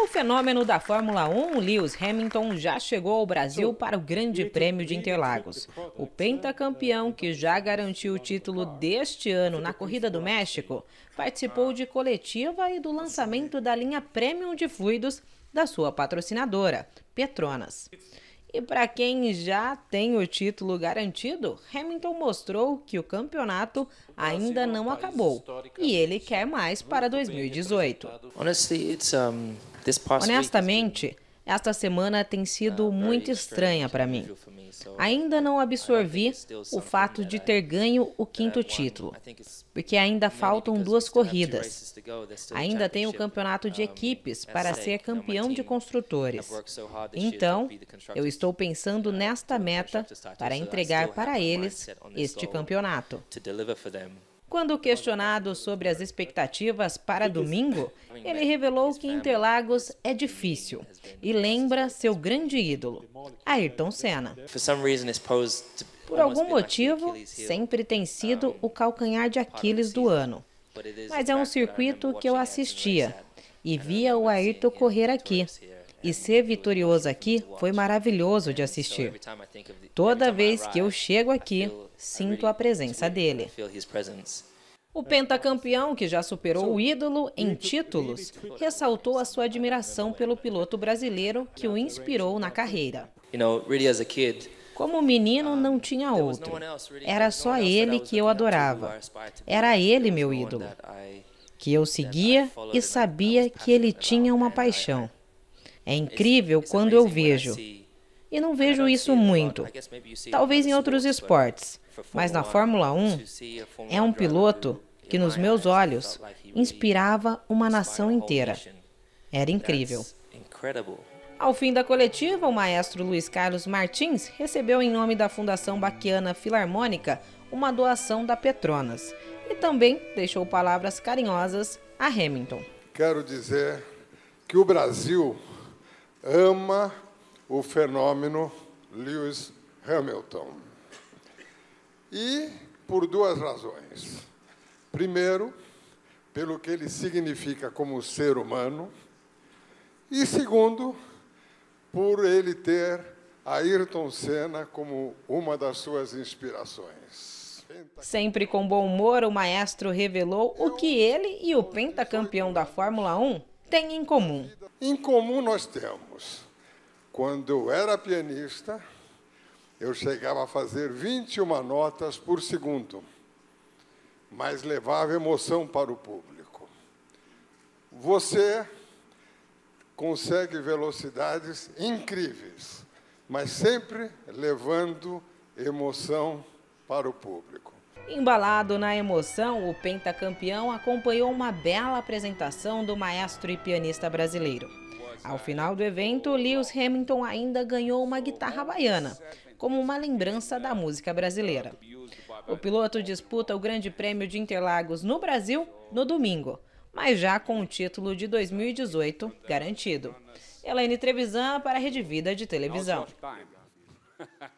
O fenômeno da Fórmula 1, Lewis Hamilton, já chegou ao Brasil para o Grande Prêmio de Interlagos. O pentacampeão, que já garantiu o título deste ano na Corrida do México, participou de coletiva e do lançamento da linha Premium de Fluidos da sua patrocinadora, Petronas. E para quem já tem o título garantido, Hamilton mostrou que o campeonato ainda não acabou e ele quer mais para 2018. Honestly, it's um Honestamente, esta semana tem sido ah, muito estranha para mim. Ainda não absorvi o fato de ter ganho o quinto título, porque ainda faltam duas corridas. Ainda tem o campeonato de equipes para ser campeão de construtores. Então, eu estou pensando uh, nesta meta para entregar para eles este campeonato. Quando questionado sobre as expectativas para domingo, ah, ele revelou que Interlagos é difícil e lembra seu grande ídolo, Ayrton Senna. Por algum motivo, sempre tem sido o calcanhar de Aquiles do ano. Mas é um circuito que eu assistia e via o Ayrton correr aqui. E ser vitorioso aqui foi maravilhoso de assistir. Toda vez que eu chego aqui, sinto a presença dele. O pentacampeão, que já superou o ídolo em títulos, ressaltou a sua admiração pelo piloto brasileiro que o inspirou na carreira. Como menino, uh, não tinha outro. Era só ele que eu adorava. Era ele meu ídolo, que eu seguia e sabia que ele tinha uma paixão. É incrível quando eu vejo. E não vejo isso muito. Talvez em outros esportes. Mas na Fórmula 1, é um piloto que, nos meus olhos, inspirava uma nação inteira. Era incrível. Ao fim da coletiva, o maestro Luiz Carlos Martins recebeu, em nome da Fundação Baquiana Filarmônica, uma doação da Petronas e também deixou palavras carinhosas a Hamilton. Quero dizer que o Brasil ama o fenômeno Lewis Hamilton. E por duas razões. Primeiro, pelo que ele significa como ser humano, e segundo, por ele ter Ayrton Senna como uma das suas inspirações. Sempre com bom humor, o maestro revelou o que ele e o pentacampeão da Fórmula 1 têm em comum? Em comum nós temos. Quando eu era pianista, eu chegava a fazer 21 notas por segundo, mas levava emoção para o público. Você consegue velocidades incríveis, mas sempre levando emoção para o público. Embalado na emoção, o pentacampeão acompanhou uma bela apresentação do maestro e pianista brasileiro. Ao final do evento, Lewis Hamilton ainda ganhou uma guitarra baiana, como uma lembrança da música brasileira. O piloto disputa o Grande Prêmio de Interlagos no Brasil no domingo, mas já com o título de 2018 garantido. Elaine Trevisan para a Rede Vida de Televisão.